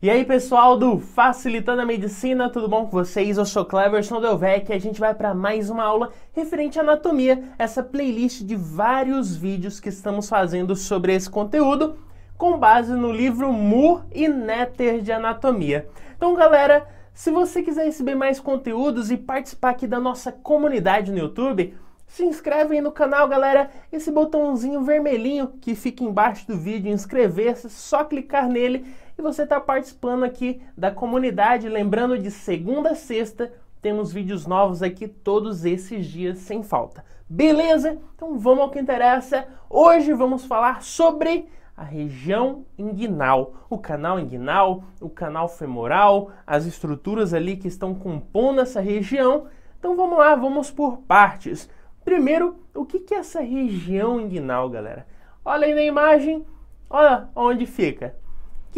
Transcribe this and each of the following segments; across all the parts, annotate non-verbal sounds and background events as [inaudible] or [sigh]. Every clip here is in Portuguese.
E aí pessoal do Facilitando a Medicina, tudo bom com vocês? Eu sou Cleverson Delvec e a gente vai para mais uma aula referente à anatomia, essa playlist de vários vídeos que estamos fazendo sobre esse conteúdo com base no livro Moore e Netter de Anatomia. Então galera, se você quiser receber mais conteúdos e participar aqui da nossa comunidade no YouTube, se inscreve aí no canal, galera. Esse botãozinho vermelhinho que fica embaixo do vídeo, inscrever-se, só clicar nele e você está participando aqui da comunidade. Lembrando de segunda a sexta temos vídeos novos aqui todos esses dias sem falta. Beleza? Então vamos ao que interessa. Hoje vamos falar sobre a região inguinal, o canal inguinal, o canal femoral, as estruturas ali que estão compondo essa região. Então vamos lá, vamos por partes. Primeiro, o que é essa região inguinal, galera? Olha aí na imagem, olha onde fica.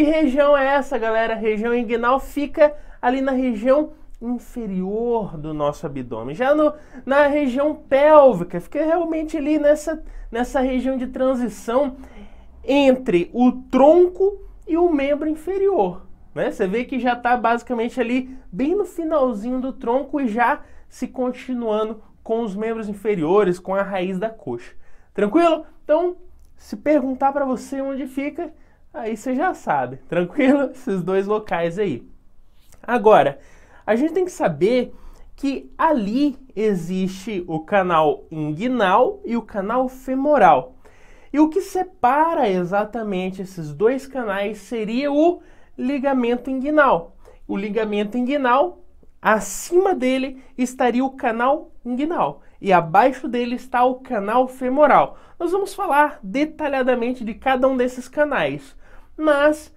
Que região é essa, galera? A região inguinal fica ali na região inferior do nosso abdômen. Já no, na região pélvica, fica realmente ali nessa, nessa região de transição entre o tronco e o membro inferior. Né? Você vê que já está basicamente ali bem no finalzinho do tronco e já se continuando com os membros inferiores, com a raiz da coxa. Tranquilo? Então, se perguntar para você onde fica, Aí você já sabe, [laughs] tranquilo? Esses dois locais aí. Agora, a gente tem que saber que ali existe o canal inguinal e o canal femoral. E o que separa exatamente esses dois canais seria o ligamento inguinal. O ligamento inguinal, acima dele estaria o canal inguinal e abaixo dele está o canal femoral. Nós vamos falar detalhadamente de cada um desses canais. Mas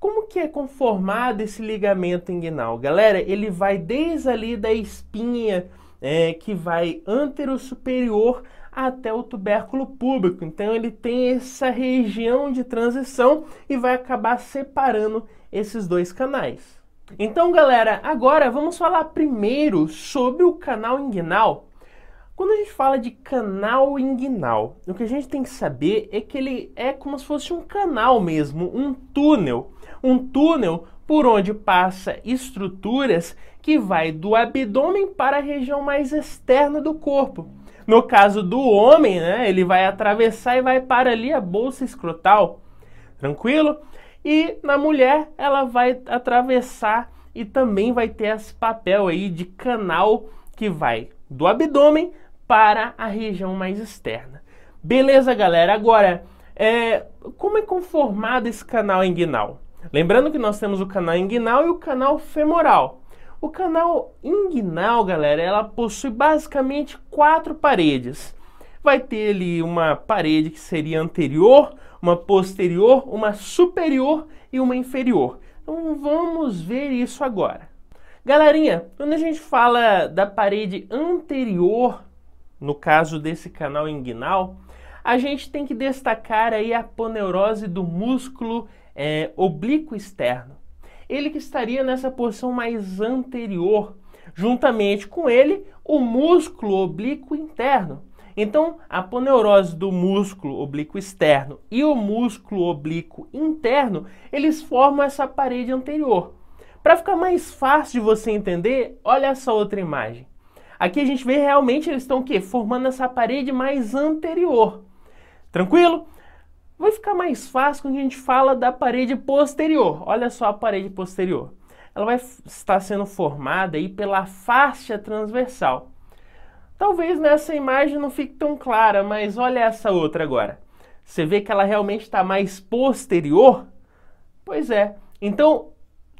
como que é conformado esse ligamento inguinal? Galera, ele vai desde ali da espinha é, que vai anterosuperior até o tubérculo público. Então ele tem essa região de transição e vai acabar separando esses dois canais. Então, galera, agora vamos falar primeiro sobre o canal inguinal quando a gente fala de canal inguinal, o que a gente tem que saber é que ele é como se fosse um canal mesmo, um túnel. Um túnel por onde passa estruturas que vai do abdômen para a região mais externa do corpo. No caso do homem, né, ele vai atravessar e vai para ali a bolsa escrotal. Tranquilo? E na mulher, ela vai atravessar e também vai ter esse papel aí de canal que vai do abdômen para a região mais externa. Beleza, galera? Agora, é, como é conformado esse canal inguinal? Lembrando que nós temos o canal inguinal e o canal femoral. O canal inguinal, galera, ela possui basicamente quatro paredes. Vai ter ali uma parede que seria anterior, uma posterior, uma superior e uma inferior. Então vamos ver isso agora. Galerinha, quando a gente fala da parede anterior no caso desse canal inguinal, a gente tem que destacar aí a aponeurose do músculo é, oblíquo externo. Ele que estaria nessa porção mais anterior, juntamente com ele o músculo oblíquo interno. Então, a aponeurose do músculo oblíquo externo e o músculo oblíquo interno, eles formam essa parede anterior. Para ficar mais fácil de você entender, olha essa outra imagem. Aqui a gente vê realmente eles estão o quê? Formando essa parede mais anterior. Tranquilo? Vai ficar mais fácil quando a gente fala da parede posterior. Olha só a parede posterior. Ela vai estar sendo formada aí pela faixa transversal. Talvez nessa imagem não fique tão clara, mas olha essa outra agora. Você vê que ela realmente está mais posterior? Pois é. Então,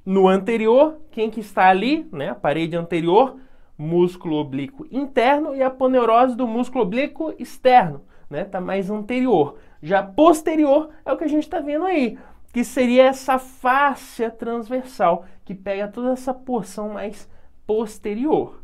no anterior, quem que está ali, né, a parede anterior, músculo oblíquo interno e a aponeurose do músculo oblíquo externo, né? Tá mais anterior. Já posterior é o que a gente está vendo aí, que seria essa fáscia transversal que pega toda essa porção mais posterior.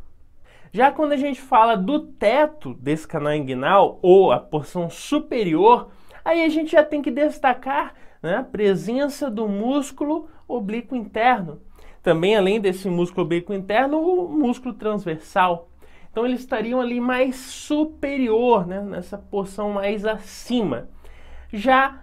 Já quando a gente fala do teto desse canal inguinal ou a porção superior, aí a gente já tem que destacar né, a presença do músculo oblíquo interno, também, além desse músculo oblíquo interno, o músculo transversal. Então, eles estariam ali mais superior, né? nessa porção mais acima. Já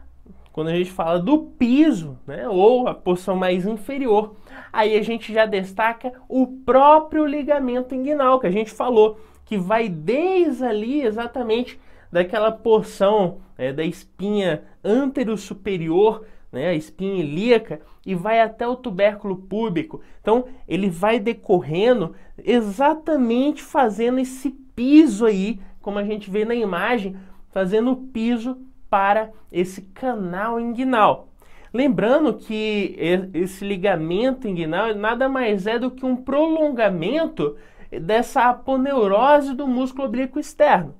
quando a gente fala do piso, né, ou a porção mais inferior, aí a gente já destaca o próprio ligamento inguinal que a gente falou, que vai desde ali exatamente daquela porção né, da espinha antero superior né, a espinha ilíaca e vai até o tubérculo púbico. Então ele vai decorrendo exatamente fazendo esse piso aí, como a gente vê na imagem, fazendo o piso para esse canal inguinal. Lembrando que esse ligamento inguinal nada mais é do que um prolongamento dessa aponeurose do músculo oblíquo externo.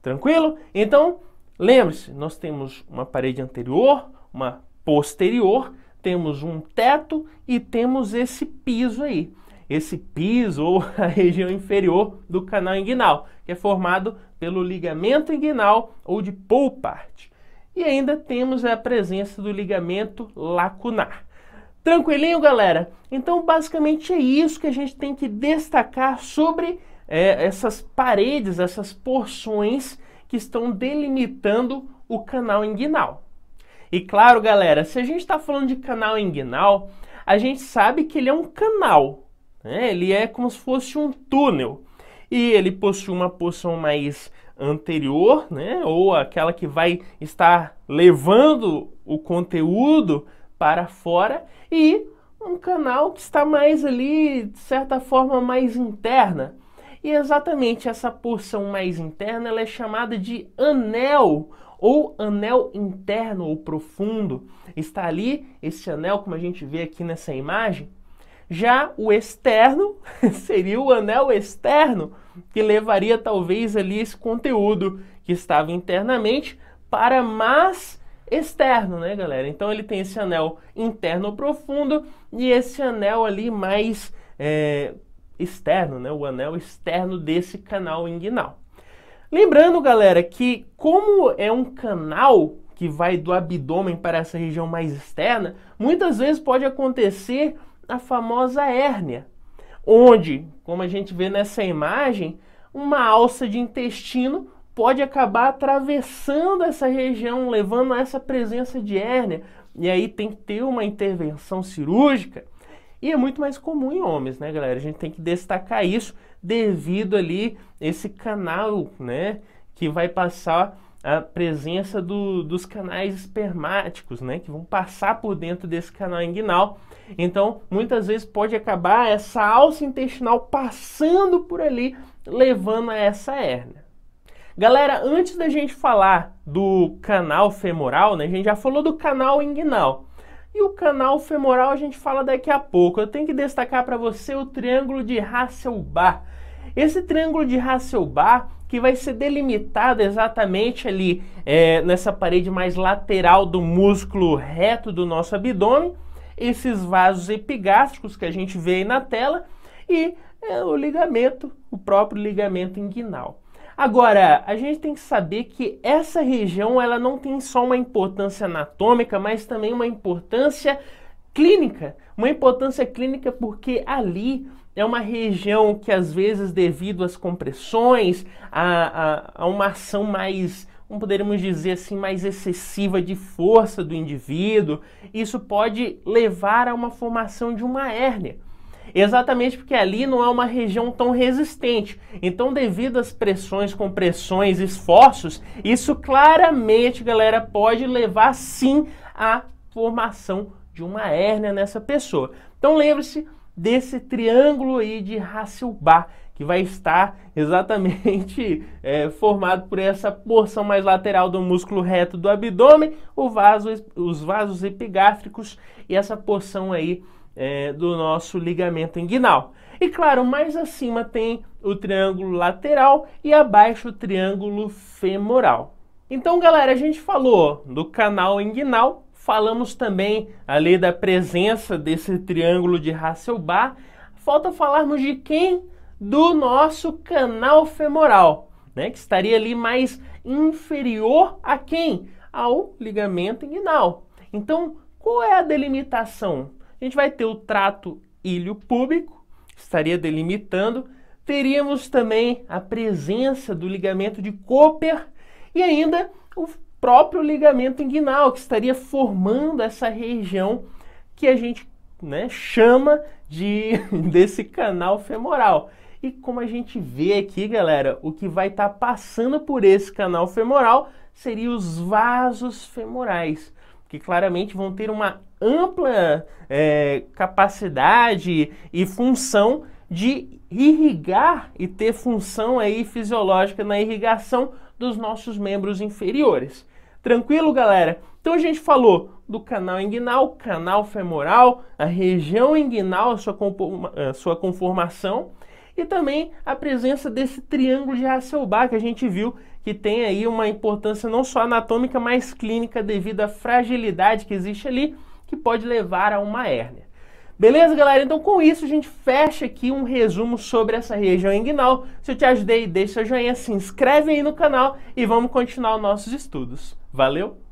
Tranquilo? Então, lembre-se, nós temos uma parede anterior, uma posterior, temos um teto e temos esse piso aí. Esse piso ou [laughs] a região inferior do canal inguinal, que é formado pelo ligamento inguinal ou de Poulpart. E ainda temos a presença do ligamento lacunar. Tranquilinho, galera? Então, basicamente é isso que a gente tem que destacar sobre é, essas paredes, essas porções que estão delimitando o canal inguinal. E claro, galera, se a gente está falando de canal inguinal, a gente sabe que ele é um canal, né? ele é como se fosse um túnel e ele possui uma porção mais anterior, né? ou aquela que vai estar levando o conteúdo para fora e um canal que está mais ali, de certa forma, mais interna. E exatamente essa porção mais interna ela é chamada de anel ou anel interno ou profundo, está ali esse anel como a gente vê aqui nessa imagem. Já o externo [laughs] seria o anel externo que levaria talvez ali esse conteúdo que estava internamente para mais externo, né, galera? Então ele tem esse anel interno profundo e esse anel ali mais é, externo, né? O anel externo desse canal inguinal. Lembrando, galera, que como é um canal que vai do abdômen para essa região mais externa, muitas vezes pode acontecer a famosa hérnia, onde, como a gente vê nessa imagem, uma alça de intestino pode acabar atravessando essa região, levando a essa presença de hérnia. E aí tem que ter uma intervenção cirúrgica. E é muito mais comum em homens, né, galera? A gente tem que destacar isso devido ali esse canal, né, que vai passar a presença do, dos canais espermáticos, né, que vão passar por dentro desse canal inguinal. Então, muitas vezes pode acabar essa alça intestinal passando por ali, levando a essa hérnia. Galera, antes da gente falar do canal femoral, né, a gente já falou do canal inguinal. E o canal femoral a gente fala daqui a pouco. Eu tenho que destacar para você o triângulo de Hasselbar. Esse triângulo de Hasselbar que vai ser delimitado exatamente ali é, nessa parede mais lateral do músculo reto do nosso abdômen, esses vasos epigástricos que a gente vê aí na tela e é, o ligamento, o próprio ligamento inguinal. Agora, a gente tem que saber que essa região ela não tem só uma importância anatômica, mas também uma importância clínica. Uma importância clínica porque ali é uma região que às vezes devido às compressões, a, a, a uma ação mais como poderíamos dizer assim, mais excessiva de força do indivíduo, isso pode levar a uma formação de uma hérnia. Exatamente porque ali não é uma região tão resistente. Então, devido às pressões, compressões, esforços, isso claramente, galera, pode levar sim à formação de uma hérnia nessa pessoa. Então, lembre-se desse triângulo aí de Hasselbach, que vai estar exatamente é, [laughs] formado por essa porção mais lateral do músculo reto do abdômen, o vaso, os vasos epigástricos e essa porção aí é, do nosso ligamento inguinal. E claro, mais acima tem o triângulo lateral e abaixo o triângulo femoral. Então, galera, a gente falou do canal inguinal, falamos também ali da presença desse triângulo de Hasselbar. Falta falarmos de quem? Do nosso canal femoral, né? Que estaria ali mais inferior a quem? Ao ligamento inguinal. Então, qual é a delimitação? a gente vai ter o trato ilho púbico, estaria delimitando. Teríamos também a presença do ligamento de Cooper e ainda o próprio ligamento inguinal, que estaria formando essa região que a gente né, chama de [laughs] desse canal femoral. E como a gente vê aqui, galera, o que vai estar tá passando por esse canal femoral seria os vasos femorais, que claramente vão ter uma ampla é, capacidade e função de irrigar e ter função aí fisiológica na irrigação dos nossos membros inferiores. Tranquilo, galera? Então a gente falou do canal inguinal, canal femoral, a região inguinal, a sua, a sua conformação e também a presença desse triângulo de Hasselbalch que a gente viu que tem aí uma importância não só anatômica, mas clínica devido à fragilidade que existe ali que pode levar a uma hérnia. Beleza, galera? Então com isso a gente fecha aqui um resumo sobre essa região inguinal. Se eu te ajudei, deixa seu joinha, se inscreve aí no canal e vamos continuar os nossos estudos. Valeu!